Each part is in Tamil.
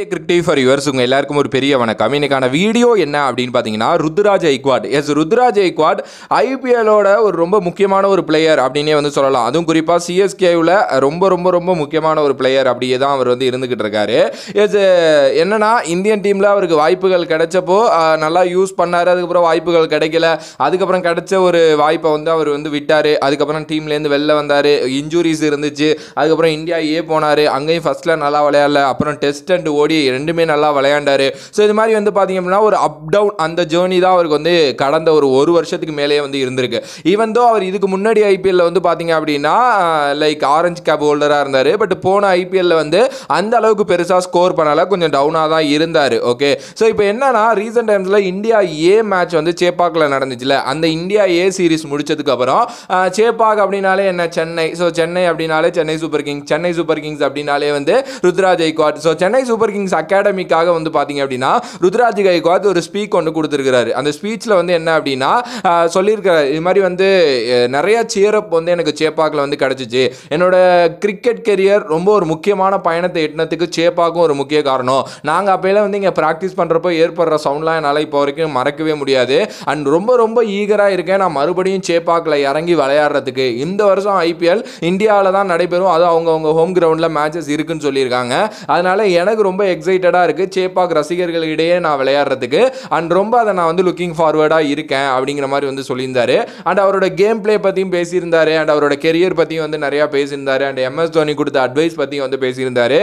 ஏ கிரிக்கெட் ஃபார் யுவர்ஸ் உங்கள் எல்லாருக்கும் ஒரு பெரிய வணக்கம் இன்னைக்கான வீடியோ என்ன அப்படின்னு பார்த்தீங்கன்னா ருத்ராஜ் ஐக்வாட் எஸ் ருத்ராஜ் ஐக்வாட் ஐபிஎலோட ஒரு ரொம்ப முக்கியமான ஒரு பிளேயர் அப்படின்னே வந்து சொல்லலாம் அதுவும் குறிப்பாக சிஎஸ்கேவில் ரொம்ப ரொம்ப ரொம்ப முக்கியமான ஒரு பிளேயர் அப்படியே தான் அவர் வந்து இருந்துக்கிட்டு இருக்காரு எஸ் என்னன்னா இந்தியன் டீமில் அவருக்கு வாய்ப்புகள் கிடைச்சப்போ நல்லா யூஸ் பண்ணார் அதுக்கப்புறம் வாய்ப்புகள் கிடைக்கல அதுக்கப்புறம் கிடைச்ச ஒரு வாய்ப்பை வந்து அவர் வந்து விட்டார் அதுக்கப்புறம் டீம்லேருந்து வெளில வந்தார் இன்ஜுரிஸ் இருந்துச்சு அதுக்கப்புறம் இந்தியா ஏ போனார் அங்கேயும் ஃபஸ்ட்டில் நல்லா விளையாடல அப்புறம் டெஸ்ட் அண்ட் ஓ கோடி ரெண்டுமே நல்லா விளையாண்டார் ஸோ இது மாதிரி வந்து பார்த்தீங்க அப்படின்னா ஒரு அப் டவுன் அந்த ஜேர்னி தான் அவருக்கு வந்து கடந்த ஒரு ஒரு வருஷத்துக்கு மேலேயே வந்து இருந்திருக்கு ஈவன் தோ அவர் இதுக்கு முன்னாடி ஐபிஎல்ல வந்து பார்த்தீங்க அப்படின்னா லைக் ஆரஞ்சு கேப் ஹோல்டராக இருந்தார் பட் போன ஐபிஎல்ல வந்து அந்த அளவுக்கு பெருசாக ஸ்கோர் பண்ணல கொஞ்சம் டவுனாக தான் இருந்தார் ஓகே ஸோ இப்போ என்னன்னா ரீசெண்ட் டைம்ஸில் இந்தியா ஏ மேட்ச் வந்து சேப்பாக்கில் நடந்துச்சுல அந்த இந்தியா ஏ சீரிஸ் முடிச்சதுக்கப்புறம் சேப்பாக் அப்படின்னாலே என்ன சென்னை ஸோ சென்னை அப்படின்னாலே Chennai super kings Chennai super kings அப்படின்னாலே வந்து Ruturaj Gaikwad so Chennai super kings அகாடமிக்காக வந்து பார்த்தீங்க அப்படின்னா ருத்ராஜ் கைகோத் ஒரு ஸ்பீக் ஒன்று கொடுத்துருக்கிறாரு அந்த ஸ்பீச்சில் வந்து என்ன அப்படின்னா சொல்லியிருக்கிறார் இது மாதிரி வந்து நிறையா சேரப் வந்து எனக்கு சேப்பாக்கில் வந்து கிடச்சிச்சு என்னோட கிரிக்கெட் கெரியர் ரொம்ப ஒரு முக்கியமான பயணத்தை எட்டினத்துக்கு சேப்பாக்கும் ஒரு முக்கிய காரணம் நாங்கள் அப்போயெல்லாம் வந்து இங்கே ப்ராக்டிஸ் பண்ணுறப்போ ஏற்படுற சவுண்ட்லாம் என்னால் இப்போ வரைக்கும் மறக்கவே முடியாது அண்ட் ரொம்ப ரொம்ப ஈகராக இருக்கேன் நான் மறுபடியும் சேப்பாக்கில் இறங்கி விளையாடுறதுக்கு இந்த வருஷம் ஐபிஎல் இந்தியாவில் தான் நடைபெறும் அது அவங்கவுங்க ஹோம் கிரவுண்டில் மேட்சஸ் இருக்குன்னு சொல்லியிருக்காங்க அதனால் எனக்கு ரொம்ப ரொம்ப எக்ஸைட்டடாக இருக்குது சேப்பாக் ரசிகர்களிடையே நான் விளையாடுறதுக்கு அண்ட் ரொம்ப அதை நான் வந்து லுக்கிங் ஃபார்வர்டாக இருக்கேன் அப்படிங்கிற மாதிரி வந்து சொல்லியிருந்தார் அண்ட் அவரோட கேம் பிளே பற்றியும் பேசியிருந்தார் அண்ட் அவரோட கெரியர் பற்றியும் வந்து நிறையா பேசியிருந்தார் அண்ட் எம்எஸ் தோனி கொடுத்த அட்வைஸ் பற்றியும் வந்து பேசியிருந்தார்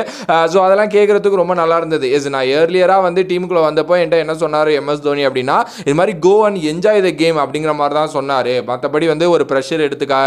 ஸோ அதெல்லாம் கேட்குறதுக்கு ரொம்ப நல்லா இருந்தது எஸ் நான் ஏர்லியராக வந்து டீமுக்குள்ளே வந்தப்போ என்கிட்ட என்ன சொன்னார் எம்எஸ் தோனி அப்படின்னா இது மாதிரி go and enjoy the game அப்படிங்கிற மாதிரி தான் சொன்னார் மற்றபடி வந்து ஒரு ப்ரெஷர் எடுத்துக்கா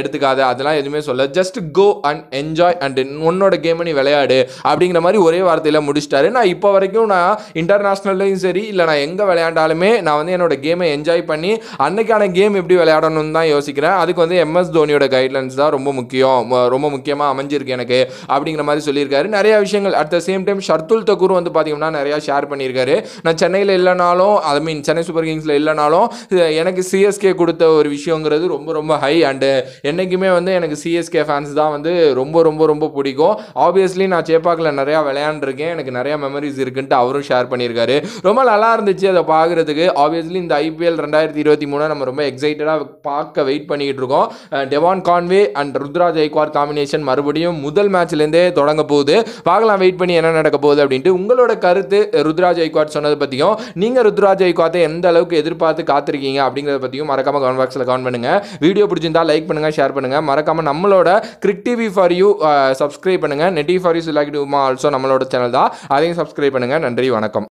எடுத்துக்காத அதெல்லாம் எதுவுமே சொல்ல just go and enjoy and உன்னோட கேம் நீ விளையாடு அப்படிங்கிற மாதிரி ஒரே வார்த்தை வார்த்தையில் முடிச்சிட்டாரு நான் இப்போ வரைக்கும் நான் இன்டர்நேஷ்னல்லையும் சரி இல்லை நான் எங்கே விளையாண்டாலுமே நான் வந்து என்னோட கேமை என்ஜாய் பண்ணி அன்னைக்கான கேம் எப்படி விளையாடணும்னு தான் யோசிக்கிறேன் அதுக்கு வந்து எம்எஸ் தோனியோட கைட்லைன்ஸ் தான் ரொம்ப முக்கியம் ரொம்ப முக்கியமாக அமைஞ்சிருக்கு எனக்கு அப்படிங்கிற மாதிரி சொல்லியிருக்காரு நிறையா விஷயங்கள் at the same time Shardul Thakur வந்து பார்த்தீங்கன்னா நிறையா ஷேர் பண்ணியிருக்காரு நான் சென்னையில் இல்லைனாலும் ஐ மீன் சென்னை சூப்பர் கிங்ஸில் இல்லைனாலும் எனக்கு சிஎஸ்கே கொடுத்த ஒரு விஷயங்கிறது ரொம்ப ரொம்ப ஹை அண்டு என்றைக்குமே வந்து எனக்கு சிஎஸ்கே ஃபேன்ஸ் தான் வந்து ரொம்ப ரொம்ப ரொம்ப பிடிக்கும் ஆப்வியஸ்லி நான் சேப்பாக்கில் நிறையா விளையாண்டுருக்கேன் பார்த்துருக்கேன் எனக்கு நிறையா மெமரிஸ் இருக்குன்ட்டு அவரும் ஷேர் பண்ணியிருக்காரு ரொம்ப நல்லா இருந்துச்சு அதை பார்க்குறதுக்கு ஆப்வியஸ்லி இந்த ஐபிஎல் ரெண்டாயிரத்தி இருபத்தி மூணு நம்ம ரொம்ப எக்ஸைட்டடாக பார்க்க வெயிட் பண்ணிக்கிட்டு இருக்கோம் Devon Conway and Ruturaj Gaikwad combination மறுபடியும் முதல் மேட்ச்லேருந்தே தொடங்க போகுது பார்க்கலாம் வெயிட் பண்ணி என்ன நடக்க போகுது அப்படின்ட்டு உங்களோட கருத்து ருத்ராஜ் ஐக்வார் சொன்னதை பற்றியும் நீங்கள் ருத்ராஜ் ஜெய்குவார்த்தை எந்த அளவுக்கு எதிர்பார்த்து காத்திருக்கீங்க அப்படிங்கிறத பற்றியும் மறக்காமல் கமெண்ட் பாக்ஸில் கமெண்ட் பண்ணுங்கள் வீடியோ பிடிச்சிருந்தால் லைக் பண்ணுங்கள் ஷேர் பண்ணுங்கள் மறக்காமல் நம்மளோட Cric TV for you subscribe பண்ணுங்கள் நெட்டி ஃபார் யூ சிலாக்கிடுமா ஆல்சோ நம்மளோட சேனல் சேனல் தான் அதையும் சப்ஸ்கிரைப் பண்ணுங்கள் நன்றி வணக்கம்